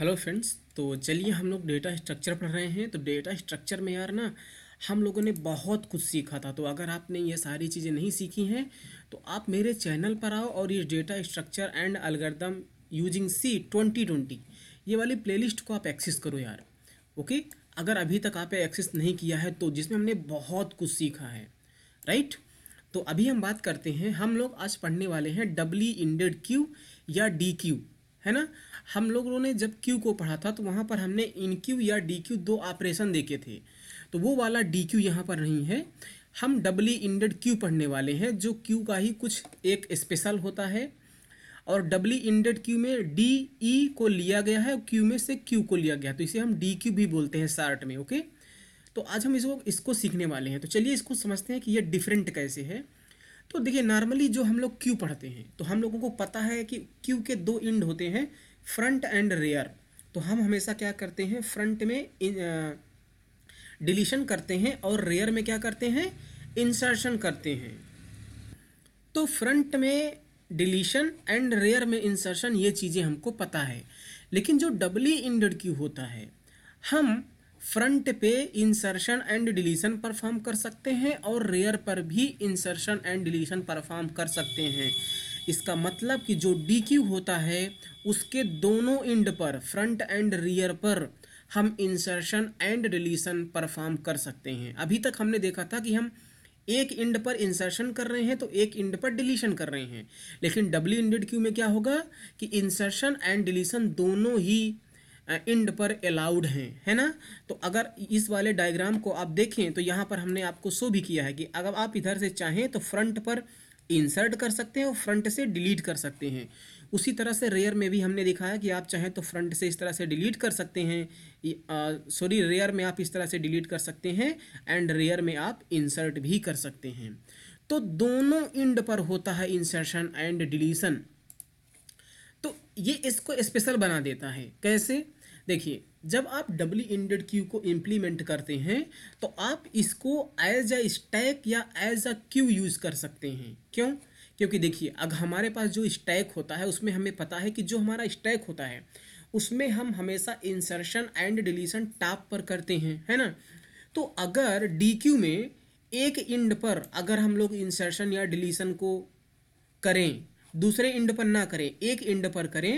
Hello friends तो चलिए हम लोग डेटा स्ट्रक्चर पढ़ रहे हैं तो डेटा स्ट्रक्चर में यार ना हम लोगों ने बहुत कुछ सीखा था तो अगर आपने ये सारी चीज़ें नहीं सीखी हैं तो आप मेरे चैनल पर आओ और ये data structure and algorithm using C twenty twenty ये वाली प्लेलिस्ट को आप एक्सेस करो यार ओके अगर अभी तक आप एक्सेस नहीं किया है तो जिसमें हमने बहुत कुछ सीखा है राइट तो अभी हम बात करते हैं हम लोग आज पढ़ने वाले हैं डबली इंडेड क्यू या डी क्यू है ना हम लोगों ने जब क्यू को पढ़ा था तो वहाँ पर हमने इन क्यू या डी क्यू दो ऑपरेशन देखे थे तो वो वाला डी क्यू यहाँ पर नहीं है हम डबली इंडेड क्यू पढ़ने वाले हैं जो क्यू का ही कुछ एक स्पेशल होता है और डबली इंडेड क्यू में डी ई e को लिया गया है क्यू में से क्यू को लिया गया तो इसे हम डी क्यू भी बोलते हैं शार्ट में ओके तो आज हम इसको इसको सीखने वाले हैं तो चलिए इसको समझते हैं कि ये डिफरेंट कैसे है तो देखिए नॉर्मली जो हम लोग क्यू पढ़ते हैं तो हम लोगों को पता है कि क्यू के दो इंड होते हैं फ्रंट एंड रेयर तो हम हमेशा क्या करते हैं फ्रंट में डिलीशन करते हैं और रेयर में क्या करते हैं इंसर्शन करते हैं तो फ्रंट में डिलीशन एंड रेयर में इंसर्शन ये चीज़ें हमको पता है लेकिन जो डबली इंडेड क्यू होता है हम फ्रंट पे इंसर्शन एंड डिलीशन परफॉर्म कर सकते हैं और रेयर पर भी इंसर्शन एंड डिलीशन परफॉर्म कर सकते हैं इसका मतलब कि जो डी क्यू होता है उसके दोनों इंड पर फ्रंट एंड रियर पर हम इंसर्शन एंड डिलीशन परफॉर्म कर सकते हैं अभी तक हमने देखा था कि हम एक इंड पर इंसर्शन कर रहे हैं तो एक इंड पर डिलीशन कर रहे हैं लेकिन डब्ल्यू इंडेड क्यू में क्या होगा कि इंसर्शन एंड डिलीशन दोनों ही इंड पर अलाउड हैं है ना तो अगर इस वाले डायग्राम को आप देखें तो यहाँ पर हमने आपको शो भी किया है कि अगर आप इधर से चाहें तो फ्रंट पर इंसर्ट कर सकते हैं और फ्रंट से डिलीट कर सकते हैं उसी तरह से रेयर में भी हमने दिखाया कि आप चाहें तो फ्रंट से इस तरह से डिलीट कर सकते हैं सॉरी रेयर में आप इस तरह से डिलीट कर सकते हैं एंड रेयर में आप इंसर्ट भी कर सकते हैं तो दोनों इंड पर होता है इंसर्शन एंड डिलीशन तो ये इसको स्पेशल बना देता है कैसे देखिए जब आप डबली इंडेड क्यू को इम्प्लीमेंट करते हैं तो आप इसको एज अ स्टैक या एज अ क्यू यूज़ कर सकते हैं क्यों क्योंकि देखिए अगर हमारे पास जो स्टैक होता है उसमें हमें पता है कि जो हमारा स्टैक होता है उसमें हम हमेशा इंसर्शन एंड डिलीशन टॉप पर करते हैं है ना तो अगर डी क्यू में एक इंड पर अगर हम लोग इंसर्शन या डिलीशन को करें दूसरे इंड पर ना करें एक इंड पर करें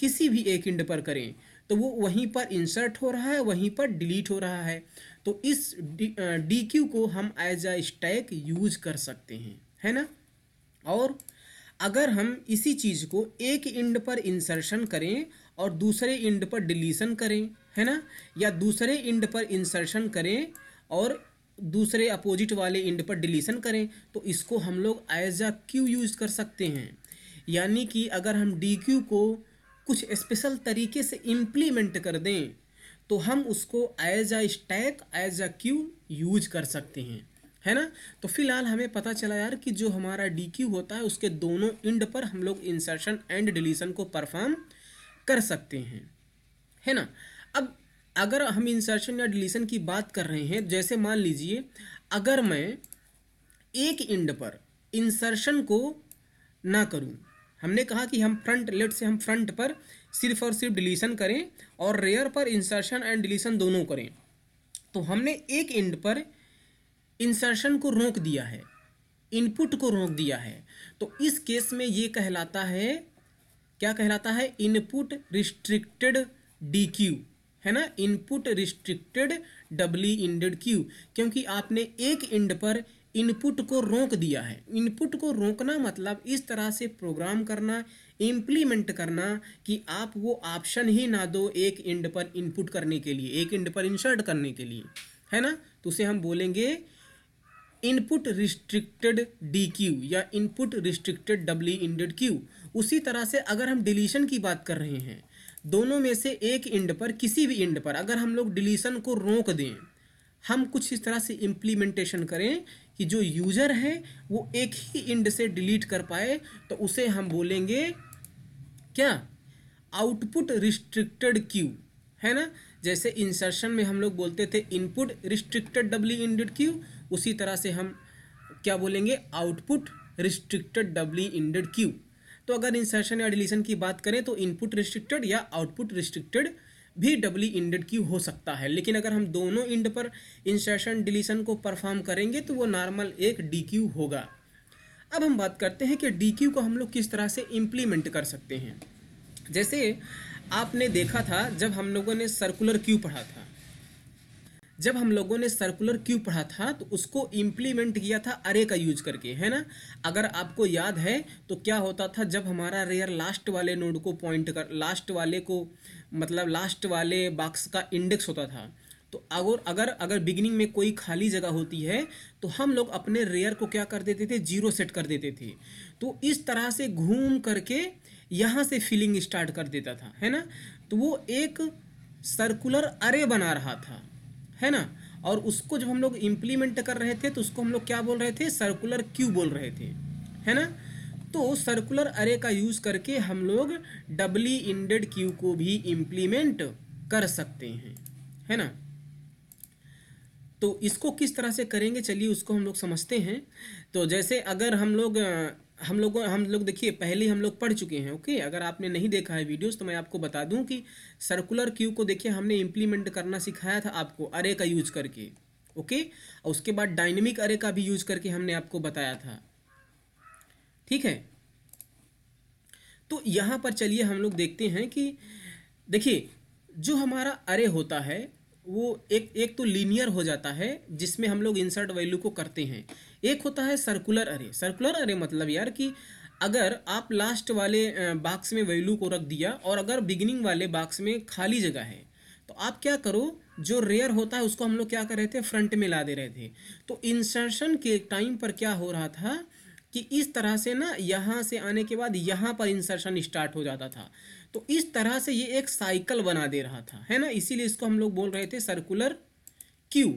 किसी भी एक इंड पर करें तो वो वहीं पर इंसर्ट हो रहा है वहीं पर डिलीट हो रहा है तो इस डी क्यू को हम एज अ स्टैक यूज कर सकते हैं है ना और अगर हम इसी चीज़ को एक इंड पर इंसर्शन करें और दूसरे इंड पर डिलीशन करें है ना या दूसरे इंड पर इंसर्शन करें और दूसरे अपोजिट वाले इंड पर डिलीशन करें तो इसको हम लोग एज अ क्यू यूज़ कर सकते हैं यानी कि अगर हम डी क्यू को कुछ स्पेशल तरीके से इम्प्लीमेंट कर दें तो हम उसको as a stack as a queue use कर सकते हैं है ना तो फिलहाल हमें पता चला यार कि जो हमारा डी क्यू होता है उसके दोनों इंड पर हम लोग इंसर्शन एंड डिलीशन को परफॉर्म कर सकते हैं है ना अब अगर हम इंसर्शन या डिलीशन की बात कर रहे हैं जैसे मान लीजिए अगर मैं एक इंड पर इंसर्शन को ना करूं हमने कहा कि हम फ्रंट लेफ्ट से हम फ्रंट पर सिर्फ और सिर्फ डिलीशन करें और रेयर पर इंसर्शन एंड डिलीशन दोनों करें तो हमने एक एंड पर इंसर्शन को रोक दिया है इनपुट को रोक दिया है तो इस केस में ये कहलाता है क्या कहलाता है इनपुट रिस्ट्रिक्टेड डी क्यू है ना input restricted doubly ended queue क्योंकि आपने एक इंड पर इनपुट को रोक दिया है इनपुट को रोकना मतलब इस तरह से प्रोग्राम करना इम्प्लीमेंट करना कि आप वो ऑप्शन ही ना दो एक एंड पर इनपुट करने के लिए एक एंड पर इंसर्ट करने के लिए है ना तो उसे हम बोलेंगे इनपुट रिस्ट्रिक्टेड डी क्यू या input restricted doubly ended queue उसी तरह से अगर हम डिलीशन की बात कर रहे हैं दोनों में से एक एंड पर किसी भी एंड पर अगर हम लोग डिलीशन को रोक दें हम कुछ इस तरह से इम्प्लीमेंटेशन करें कि जो यूज़र है वो एक ही इंड से डिलीट कर पाए तो उसे हम बोलेंगे क्या आउटपुट रिस्ट्रिक्टेड क्यू है ना जैसे इंसर्शन में हम लोग बोलते थे input restricted doubly ended queue उसी तरह से हम क्या बोलेंगे output restricted doubly ended queue तो अगर इंसर्शन या डिलीशन की बात करें तो इनपुट रिस्ट्रिक्टेड या आउटपुट रिस्ट्रिक्टेड भी डबली इंडेड की हो सकता है लेकिन अगर हम दोनों इंड पर इंसर्शन डिलीशन को परफॉर्म करेंगे तो वो नॉर्मल एक डी क्यू होगा अब हम बात करते हैं कि डी क्यू को हम लोग किस तरह से इम्प्लीमेंट कर सकते हैं जैसे आपने देखा था जब हम लोगों ने सर्कुलर क्यू पढ़ा था जब हम लोगों ने सर्कुलर क्यू पढ़ा था तो उसको इम्प्लीमेंट किया था अरे का यूज करके है ना अगर आपको याद है तो क्या होता था जब हमारा रेयर लास्ट वाले नोड को पॉइंट कर लास्ट वाले को मतलब लास्ट वाले बॉक्स का इंडेक्स होता था तो अगर अगर अगर बिगिनिंग में कोई खाली जगह होती है तो हम लोग अपने रेयर को क्या कर देते थे जीरो सेट कर देते थे तो इस तरह से घूम करके यहाँ से फीलिंग स्टार्ट कर देता था है ना तो वो एक सर्कुलर अरे बना रहा था है ना और उसको जब हम लोग इम्प्लीमेंट कर रहे थे तो उसको हम लोग क्या बोल रहे थे सर्कुलर क्यू बोल रहे थे है ना तो सर्कुलर अरे का यूज़ करके हम लोग डबली इंडेड क्यू को भी इम्प्लीमेंट कर सकते हैं है ना तो इसको किस तरह से करेंगे चलिए उसको हम लोग समझते हैं तो जैसे अगर हम लोग हम लोग हम लोग देखिए पहले हम लोग पढ़ चुके हैं ओके अगर आपने नहीं देखा है वीडियोस तो मैं आपको बता दूं कि सर्कुलर क्यू को देखिए हमने इम्प्लीमेंट करना सिखाया था आपको अरे का यूज करके ओके और उसके बाद डायनेमिक अरे का भी यूज करके हमने आपको बताया था ठीक है तो यहां पर चलिए हम लोग देखते हैं कि देखिए जो हमारा अरे होता है वो एक एक तो लीनियर हो जाता है जिसमें हम लोग इंसर्ट वैल्यू को करते हैं एक होता है सर्कुलर अरे सर्कुलर अरे मतलब यार कि अगर आप लास्ट वाले बाक्स में वैल्यू को रख दिया और अगर बिगिनिंग वाले बाक्स में खाली जगह है तो आप क्या करो जो रेयर होता है उसको हम लोग क्या कर रहे थे फ्रंट में ला दे रहे थे तो इंसर्शन के टाइम पर क्या हो रहा था कि इस तरह से ना यहाँ से आने के बाद यहाँ पर इंसर्शन स्टार्ट हो जाता था तो इस तरह से ये एक साइकिल बना दे रहा था है ना इसीलिए इसको हम लोग बोल रहे थे सर्कुलर क्यू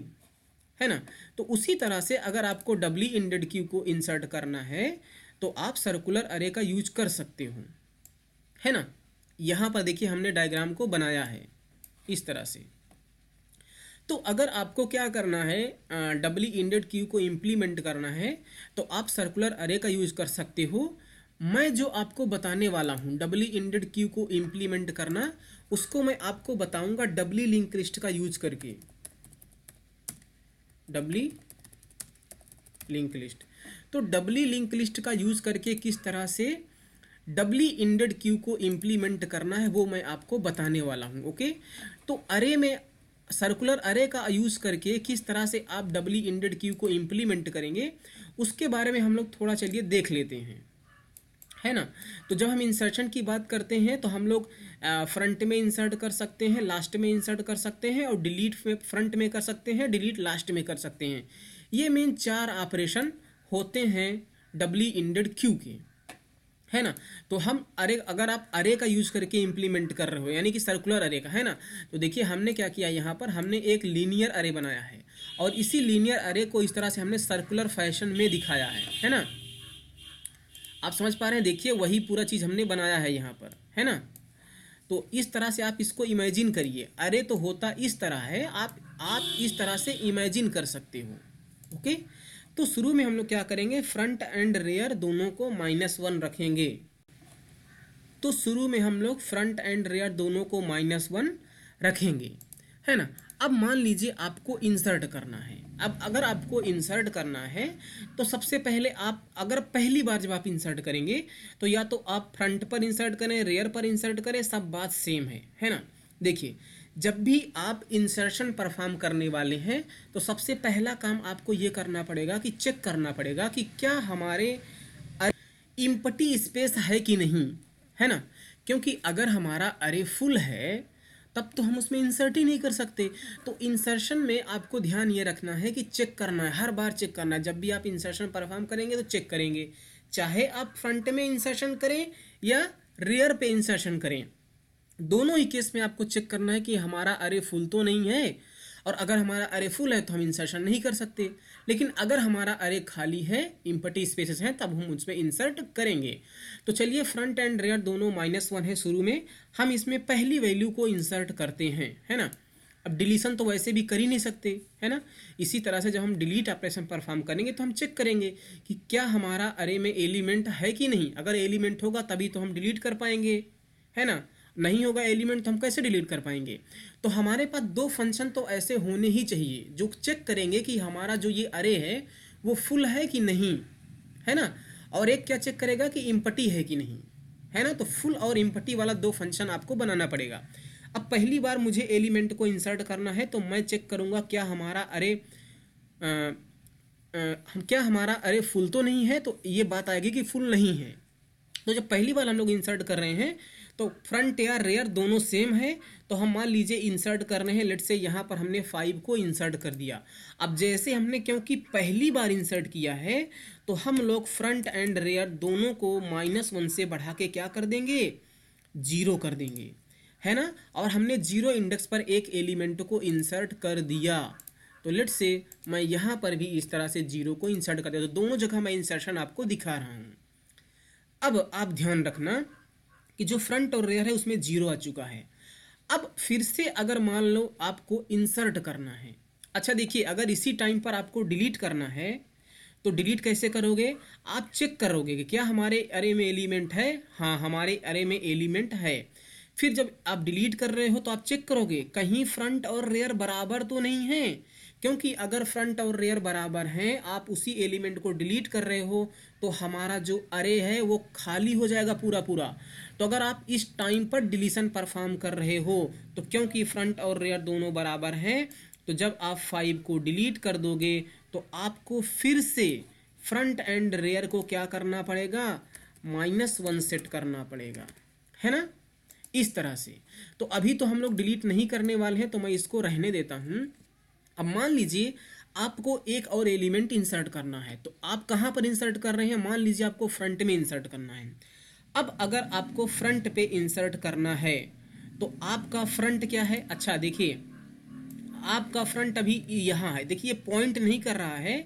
है ना तो उसी तरह से अगर आपको डब्ली इंडेड क्यू को इंसर्ट करना है तो आप सर्कुलर अरे का यूज कर सकते हो है ना यहाँ पर देखिए हमने डायग्राम को बनाया है इस तरह से तो अगर आपको क्या करना है डबली इंडेड क्यू को इम्प्लीमेंट करना है तो आप सर्कुलर अरे का यूज कर सकते हो मैं जो आपको बताने वाला हूँ डबली इंडेड क्यू को इम्प्लीमेंट करना उसको मैं आपको बताऊंगा डबली लिंक लिस्ट का यूज करके डबली लिंक लिस्ट तो डबली लिंक लिस्ट का यूज करके किस तरह से डबली इंडेड क्यू को इम्प्लीमेंट करना है वो मैं आपको बताने वाला हूँ ओके तो अरे में सर्कुलर अरे का यूज़ करके किस तरह से आप डबली इंडेड क्यू को इम्प्लीमेंट करेंगे उसके बारे में हम लोग थोड़ा चलिए देख लेते हैं है ना तो जब हम इंसर्शन की बात करते हैं तो हम लोग फ्रंट में इंसर्ट कर सकते हैं लास्ट में इंसर्ट कर सकते हैं और डिलीट में फ्रंट में कर सकते हैं डिलीट लास्ट में कर सकते हैं ये मेन चार ऑपरेशन होते हैं डबली इंडेड क्यू के है ना तो हम अरे अगर आप अरे का यूज़ करके इम्प्लीमेंट कर रहे हो यानी कि सर्कुलर अरे का है ना तो देखिए हमने क्या किया यहाँ पर हमने एक लीनियर अरे बनाया है और इसी लीनियर अरे को इस तरह से हमने सर्कुलर फैशन में दिखाया है है ना आप समझ पा रहे हैं देखिए वही पूरा चीज़ हमने बनाया है यहाँ पर है ना तो इस तरह से आप इसको इमेजिन करिए अरे तो होता इस तरह है आप आप इस तरह से इमेजिन कर सकते हो ओके okay? तो शुरू में हम लोग क्या करेंगे फ्रंट एंड रेयर दोनों को माइनस वन रखेंगे तो शुरू में हम लोग फ्रंट एंड रेयर दोनों को माइनस वन रखेंगे है ना अब मान लीजिए आपको इंसर्ट करना है अब अगर आपको इंसर्ट करना है तो सबसे पहले आप अगर पहली बार जब आप इंसर्ट करेंगे तो या तो आप फ्रंट पर इंसर्ट करें रेयर पर इंसर्ट करें सब बात सेम है है ना देखिए जब भी आप इंसर्शन परफॉर्म करने वाले हैं तो सबसे पहला काम आपको ये करना पड़ेगा कि चेक करना पड़ेगा कि क्या हमारे इम्पटी स्पेस है कि नहीं है ना क्योंकि अगर हमारा अरे फुल है तब तो हम उसमें इंसर्ट ही नहीं कर सकते तो इंसर्शन में आपको ध्यान ये रखना है कि चेक करना है हर बार चेक करना है जब भी आप इंसर्शन परफॉर्म करेंगे तो चेक करेंगे चाहे आप फ्रंट में इंसर्शन करें या रियर पे इंसर्शन करें दोनों ही केस में आपको चेक करना है कि हमारा अरे फुल तो नहीं है और अगर हमारा अरे फुल है तो हम इंसर्शन नहीं कर सकते लेकिन अगर हमारा अरे खाली है इम्पटी स्पेसेस हैं तब हम उसमें इंसर्ट करेंगे तो चलिए फ्रंट एंड रेयर दोनों माइनस वन है शुरू में हम इसमें पहली वैल्यू को इंसर्ट करते हैं है ना अब डिलीशन तो वैसे भी कर ही नहीं सकते है ना इसी तरह से जब हम डिलीट ऑपरेशन परफॉर्म करेंगे तो हम चेक करेंगे कि क्या हमारा अरे में एलिमेंट है कि नहीं अगर एलिमेंट होगा तभी तो हम डिलीट कर पाएंगे है ना नहीं होगा एलिमेंट तो हम कैसे डिलीट कर पाएंगे तो हमारे पास दो फंक्शन तो ऐसे होने ही चाहिए जो चेक करेंगे कि हमारा जो ये अरे है वो फुल है कि नहीं है ना और एक क्या चेक करेगा कि इम्पटी है कि नहीं है ना तो फुल और इम्पटी वाला दो फंक्शन आपको बनाना पड़ेगा अब पहली बार मुझे एलिमेंट को इंसर्ट करना है तो मैं चेक करूँगा क्या हमारा अरे हम क्या हमारा अरे फुल तो नहीं है तो ये बात आएगी कि फुल नहीं है तो जब पहली बार हम लोग इंसर्ट कर रहे हैं तो फ्रंट या रेयर दोनों सेम है तो हम मान लीजिए इंसर्ट करने हैं लेट से यहाँ पर हमने फाइव को इंसर्ट कर दिया अब जैसे हमने क्योंकि पहली बार इंसर्ट किया है तो हम लोग फ्रंट एंड रेयर दोनों को माइनस वन से बढ़ा के क्या कर देंगे जीरो कर देंगे है ना और हमने जीरो इंडेक्स पर एक एलिमेंट को इंसर्ट कर दिया तो लेट से मैं यहाँ पर भी इस तरह से जीरो को इंसर्ट कर दिया तो दोनों जगह मैं इंसर्शन आपको दिखा रहा हूँ अब आप ध्यान रखना कि जो फ्रंट और रेयर है उसमें जीरो आ चुका है अब फिर से अगर मान लो आपको इंसर्ट करना है अच्छा देखिए अगर इसी टाइम पर आपको डिलीट करना है तो डिलीट कैसे करोगे आप चेक करोगे कि क्या हमारे अरे में एलिमेंट है हाँ हमारे अरे में एलिमेंट है फिर जब आप डिलीट कर रहे हो तो आप चेक करोगे कहीं फ्रंट और रेयर बराबर तो नहीं है क्योंकि अगर फ्रंट और रेयर बराबर हैं आप उसी एलिमेंट को डिलीट कर रहे हो तो हमारा जो अरे है वो खाली हो जाएगा पूरा पूरा तो अगर आप इस टाइम पर डिलीशन परफॉर्म कर रहे हो तो क्योंकि फ्रंट और रेयर दोनों बराबर हैं तो जब आप फाइव को डिलीट कर दोगे तो आपको फिर से फ्रंट एंड रेयर को क्या करना पड़ेगा माइनस वन सेट करना पड़ेगा है ना इस तरह से तो अभी तो हम लोग डिलीट नहीं करने वाले हैं तो मैं इसको रहने देता हूँ अब मान लीजिए आपको एक और एलिमेंट इंसर्ट करना है तो आप कहाँ पर इंसर्ट कर रहे हैं मान लीजिए आपको फ्रंट में इंसर्ट करना है अब अगर आपको फ्रंट पे इंसर्ट करना है तो आपका फ्रंट क्या है अच्छा देखिए आपका फ्रंट अभी यहाँ है देखिए पॉइंट नहीं कर रहा है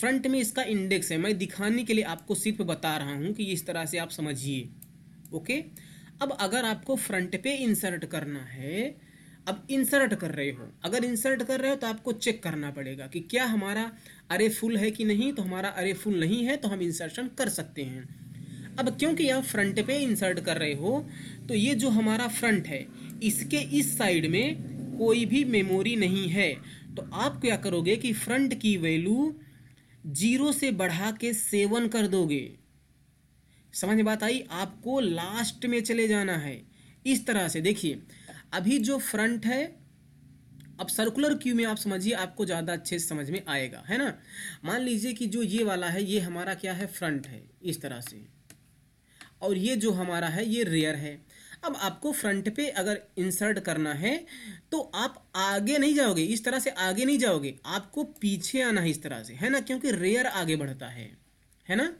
फ्रंट में इसका इंडेक्स है मैं दिखाने के लिए आपको सिर्फ बता रहा हूँ कि इस तरह से आप समझिए ओके अब अगर आपको फ्रंट पे इंसर्ट करना है अब इंसर्ट कर रहे हो अगर इंसर्ट कर रहे हो तो आपको चेक करना पड़ेगा कि क्या हमारा अरे फुल है कि नहीं तो हमारा अरे फुल नहीं है तो हम इंसर्शन कर सकते हैं अब क्योंकि आप फ्रंट पे इंसर्ट कर रहे हो तो ये जो हमारा फ्रंट है इसके इस साइड में कोई भी मेमोरी नहीं है तो आप क्या करोगे कि फ्रंट की वैल्यू जीरो से बढ़ा के सेवन कर दोगे समझ में बात आई आपको लास्ट में चले जाना है इस तरह से देखिए अभी जो फ्रंट है अब सर्कुलर क्यू में आप समझिए आपको ज़्यादा अच्छे से समझ में आएगा है ना मान लीजिए कि जो ये वाला है ये हमारा क्या है फ्रंट है इस तरह से और ये जो हमारा है ये रेयर है अब आपको फ्रंट पे अगर इंसर्ट करना है तो आप आगे नहीं जाओगे इस तरह से आगे नहीं जाओगे आपको पीछे आना है इस तरह से है ना क्योंकि रेयर आगे बढ़ता है है ना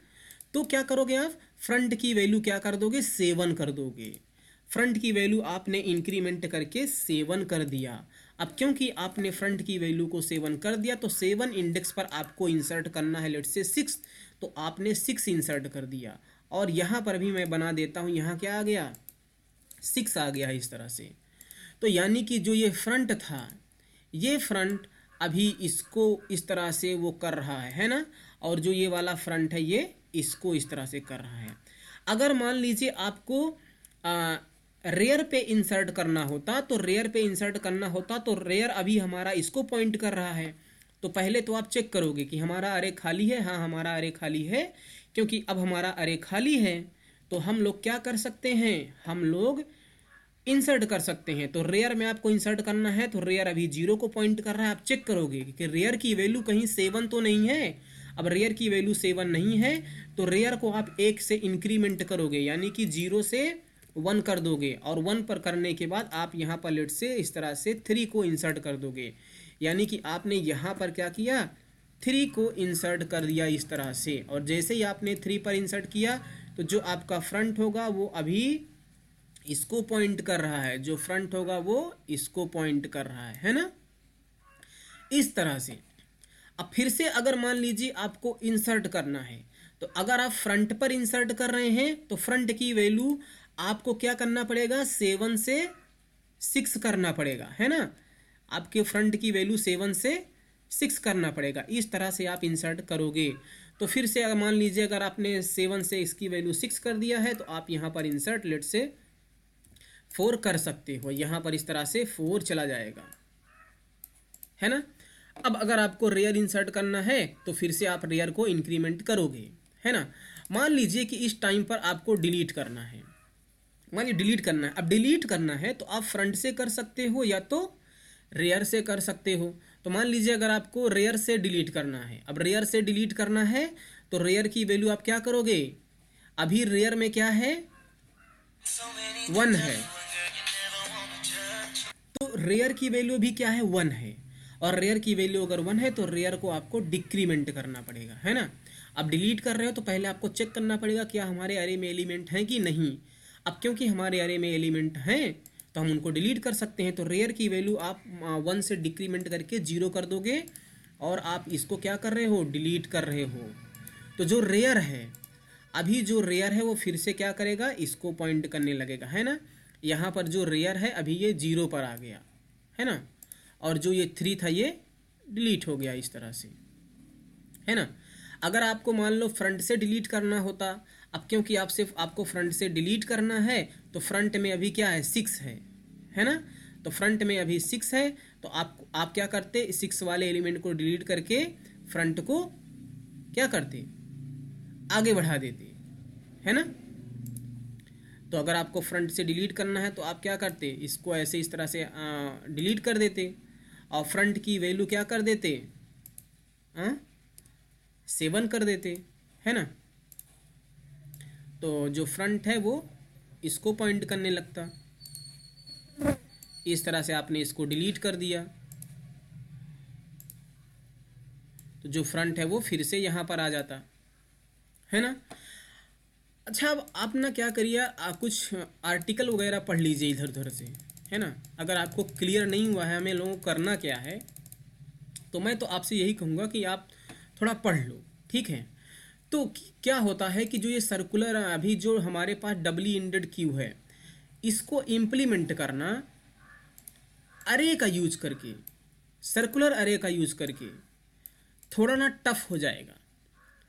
तो क्या करोगे आप फ्रंट की वैल्यू क्या कर दोगे सेवन कर दोगे फ्रंट की वैल्यू आपने इंक्रीमेंट करके सेवन कर दिया अब क्योंकि आपने फ्रंट की वैल्यू को सेवन कर दिया तो सेवन इंडेक्स पर आपको इंसर्ट करना है लेट से सिक्स तो आपने सिक्स इंसर्ट कर दिया और यहाँ पर भी मैं बना देता हूँ यहाँ क्या आ गया सिक्स आ गया है इस तरह से तो यानी कि जो ये फ्रंट था ये फ्रंट अभी इसको इस तरह से वो कर रहा है है ना और जो ये वाला फ्रंट है ये इसको इस तरह से कर रहा है अगर मान लीजिए आपको आ, रेयर पे इंसर्ट करना होता तो रेयर पे इंसर्ट करना होता तो रेयर अभी हमारा इसको पॉइंट कर रहा है तो पहले तो आप चेक करोगे कि हमारा अरे खाली है हाँ हमारा अरे खाली है क्योंकि अब हमारा अरे खाली है तो हम लोग क्या कर सकते हैं हम लोग इंसर्ट कर सकते हैं तो रेयर में आपको इंसर्ट करना है तो रेयर अभी जीरो को पॉइंट कर रहा है आप चेक करोगे कि रेयर की वैल्यू कहीं सेवन तो नहीं है अब रेयर की वैल्यू सेवन नहीं है तो रेयर को आप एक से इंक्रीमेंट करोगे यानी कि जीरो से वन कर दोगे और वन पर करने के बाद आप यहाँ पर लेट से इस तरह से थ्री को इंसर्ट कर दोगे यानी कि आपने यहाँ पर क्या किया थ्री को इंसर्ट कर दिया इस तरह से और जैसे ही आपने थ्री पर इंसर्ट किया तो जो आपका फ्रंट होगा वो अभी इसको पॉइंट कर रहा है जो फ्रंट होगा वो इसको पॉइंट कर रहा है है ना इस तरह से अब फिर से अगर मान लीजिए आपको इंसर्ट करना है तो अगर आप फ्रंट पर इंसर्ट कर रहे हैं तो फ्रंट की वैल्यू आपको क्या करना पड़ेगा सेवन से सिक्स करना पड़ेगा है ना आपके फ्रंट की वैल्यू सेवन से सिक्स करना पड़ेगा इस तरह से आप इंसर्ट करोगे तो फिर से अगर मान लीजिए अगर आपने सेवन से इसकी वैल्यू सिक्स कर दिया है तो आप यहाँ पर इंसर्ट लेट से फोर कर सकते हो यहाँ पर इस तरह से फोर चला जाएगा है ना अब अगर आपको रेयर इंसर्ट करना है तो फिर से आप रेयर को इंक्रीमेंट करोगे है ना मान लीजिए कि इस टाइम पर आपको डिलीट करना है मान लीजिए डिलीट करना है अब डिलीट करना है तो आप फ्रंट से कर सकते हो या तो रेयर से कर सकते हो तो मान लीजिए अगर आपको रेयर से डिलीट करना है अब रेयर से डिलीट करना है तो रेयर की वैल्यू आप क्या करोगे अभी रेयर में क्या है वन है तो रेयर की वैल्यू भी क्या है वन है और रेयर की वैल्यू अगर वन है तो रेयर को आपको डिक्रीमेंट करना पड़ेगा है ना अब डिलीट कर रहे हो तो पहले आपको चेक करना पड़ेगा क्या हमारे अरे में एलिमेंट हैं कि नहीं अब क्योंकि हमारे एरे में एलिमेंट हैं तो हम उनको डिलीट कर सकते हैं तो रेयर की वैल्यू आप वन से डिक्रीमेंट करके जीरो कर दोगे और आप इसको क्या कर रहे हो डिलीट कर रहे हो तो जो रेयर है अभी जो रेयर है वो फिर से क्या करेगा इसको पॉइंट करने लगेगा है ना यहाँ पर जो रेयर है अभी ये जीरो पर आ गया है ना और जो ये थ्री था ये डिलीट हो गया इस तरह से है ना अगर आपको मान लो फ्रंट से डिलीट करना होता अब क्योंकि आप सिर्फ आपको फ्रंट से डिलीट करना है तो फ्रंट में अभी क्या है सिक्स है है ना तो फ्रंट में अभी सिक्स है तो आप आप क्या करते सिक्स वाले एलिमेंट को डिलीट करके फ्रंट को क्या करते आगे बढ़ा देते है ना तो अगर आपको फ्रंट से डिलीट करना है तो आप क्या करते इसको ऐसे इस तरह से डिलीट कर देते और फ्रंट की वैल्यू क्या कर देते आ? सेवन कर देते है ना तो जो फ्रंट है वो इसको पॉइंट करने लगता इस तरह से आपने इसको डिलीट कर दिया तो जो फ्रंट है वो फिर से यहाँ पर आ जाता है ना अच्छा अब आप ना क्या करिए आप कुछ आर्टिकल वगैरह पढ़ लीजिए इधर उधर से है ना अगर आपको क्लियर नहीं हुआ है हमें लोगों को करना क्या है तो मैं तो आपसे यही कहूँगा कि आप थोड़ा पढ़ लो ठीक है तो क्या होता है कि जो ये सर्कुलर अभी जो हमारे पास डबली इंडेड क्यू है इसको इम्प्लीमेंट करना अरे का यूज करके सर्कुलर अरे का यूज करके थोड़ा ना टफ हो जाएगा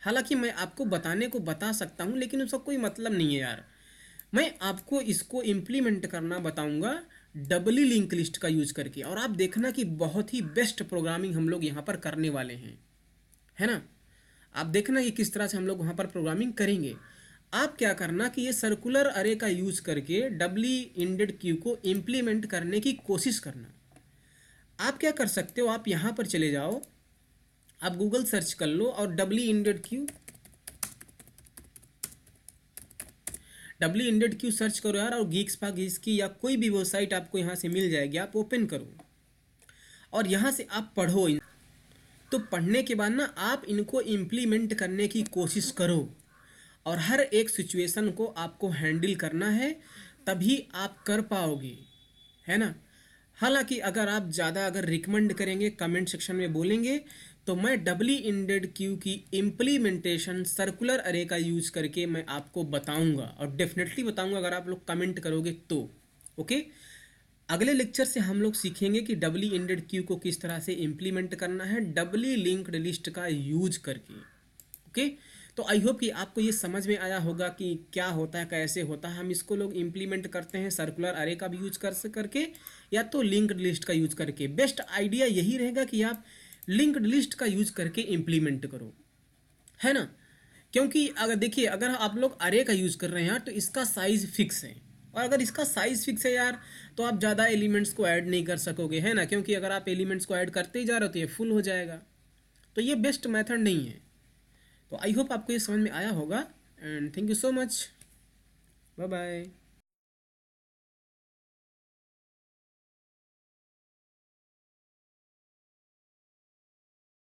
हालांकि मैं आपको बताने को बता सकता हूँ लेकिन उसका कोई मतलब नहीं है यार मैं आपको इसको इम्प्लीमेंट करना बताऊँगा डबली लिंक लिस्ट का यूज करके और आप देखना कि बहुत ही बेस्ट प्रोग्रामिंग हम लोग यहाँ पर करने वाले हैं है ना आप देखना कि किस तरह से हम लोग वहाँ पर प्रोग्रामिंग करेंगे आप क्या करना कि ये सर्कुलर अरे का यूज़ करके डबली इंडेड क्यू को इम्प्लीमेंट करने की कोशिश करना आप क्या कर सकते हो आप यहाँ पर चले जाओ आप गूगल सर्च कर लो और doubly ended queue W ended queue search करो यार और गीक्स पा गीक्स की या कोई भी वेबसाइट आपको यहाँ से मिल जाएगी आप ओपन करो और यहाँ से आप पढ़ो तो पढ़ने के बाद ना आप इनको इम्प्लीमेंट करने की कोशिश करो और हर एक सिचुएशन को आपको हैंडल करना है तभी आप कर पाओगे है ना हालांकि अगर आप ज़्यादा अगर रिकमेंड करेंगे कमेंट सेक्शन में बोलेंगे तो मैं डबली इंडेड क्यू की इम्प्लीमेंटेशन सर्कुलर अरे का यूज़ करके मैं आपको बताऊंगा और डेफिनेटली बताऊंगा अगर आप लोग कमेंट करोगे तो ओके अगले लेक्चर से हम लोग सीखेंगे कि डबली इंडेड क्यू को किस तरह से इम्प्लीमेंट करना है डबली लिंक्ड लिस्ट का यूज करके ओके तो आई होप कि आपको ये समझ में आया होगा कि क्या होता है कैसे होता है हम इसको लोग इम्प्लीमेंट करते हैं सर्कुलर अरे का भी यूज कर करके या तो लिंक्ड लिस्ट का यूज करके बेस्ट आइडिया यही रहेगा कि आप लिंक्ड लिस्ट का यूज करके इम्प्लीमेंट करो है ना क्योंकि अगर देखिए अगर आप लोग अरे का यूज कर रहे हैं तो इसका साइज फिक्स है और अगर इसका साइज़ फिक्स है यार तो आप ज़्यादा एलिमेंट्स को ऐड नहीं कर सकोगे है ना क्योंकि अगर आप एलिमेंट्स को ऐड करते ही जा रहे हो तो ये फुल हो जाएगा तो ये बेस्ट मेथड नहीं है तो आई होप आपको ये समझ में आया होगा and thank you so much bye bye